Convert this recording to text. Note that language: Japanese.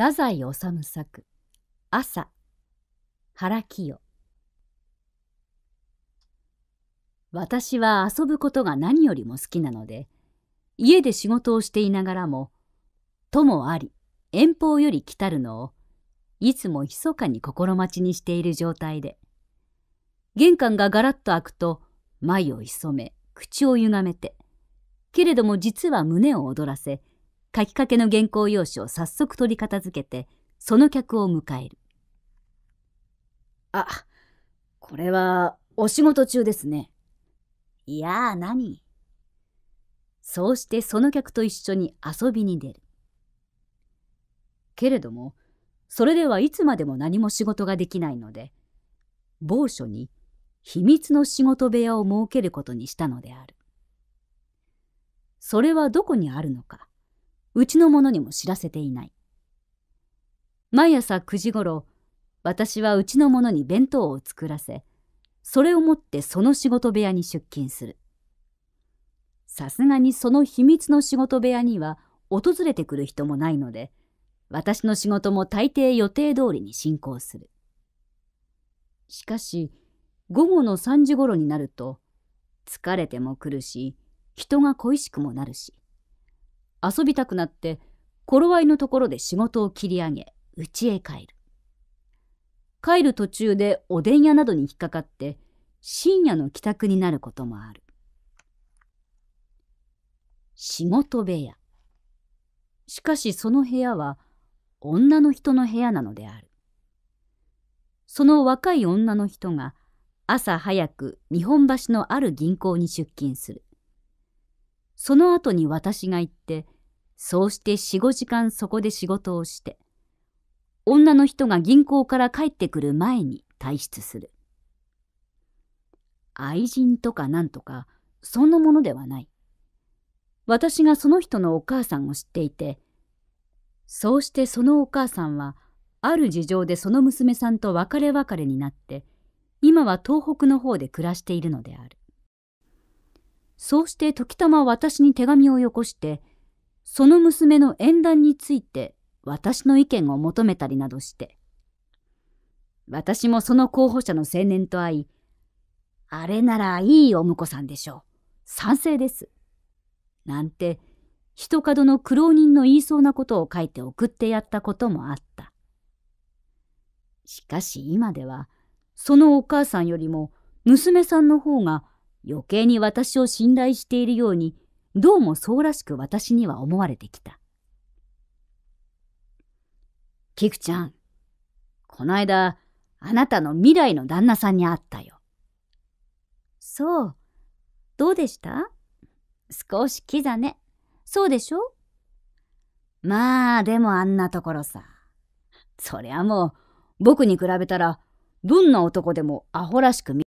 太宰治作朝原清私は遊ぶことが何よりも好きなので家で仕事をしていながらも友あり遠方より来たるのをいつも密かに心待ちにしている状態で玄関がガラッと開くと眉をそめ口をゆがめてけれども実は胸を躍らせ書きかけの原稿用紙を早速取り片付けて、その客を迎える。あ、これはお仕事中ですね。いやあ何。そうしてその客と一緒に遊びに出る。けれども、それではいつまでも何も仕事ができないので、某所に秘密の仕事部屋を設けることにしたのである。それはどこにあるのか、うちの者にも知らせていない。毎朝9時ごろ、私はうちの者に弁当を作らせ、それを持ってその仕事部屋に出勤する。さすがにその秘密の仕事部屋には訪れてくる人もないので、私の仕事も大抵予定通りに進行する。しかし、午後の3時頃になると、疲れても来るし、人が恋しくもなるし、遊びたくなって頃合いのところで仕事を切り上げ家へ帰る帰る途中でおでん屋などに引っかかって深夜の帰宅になることもある仕事部屋しかしその部屋は女の人の部屋なのであるその若い女の人が朝早く日本橋のある銀行に出勤するその後に私が行って、そうして四五時間そこで仕事をして、女の人が銀行から帰ってくる前に退出する。愛人とかなんとか、そんなものではない。私がその人のお母さんを知っていて、そうしてそのお母さんは、ある事情でその娘さんと別れ別れになって、今は東北の方で暮らしているのである。そうして時たま私に手紙をよこして、その娘の縁談について私の意見を求めたりなどして。私もその候補者の青年と会い、あれならいいお婿さんでしょう。賛成です。なんて、人角の苦労人の言いそうなことを書いて送ってやったこともあった。しかし今では、そのお母さんよりも娘さんの方が余計に私を信頼しているように、どうもそうらしく私には思われてきた。キクちゃん、こないだ、あなたの未来の旦那さんに会ったよ。そう、どうでした少しキザね。そうでしょまあ、でもあんなところさ。そりゃもう、僕に比べたら、どんな男でもアホらしく見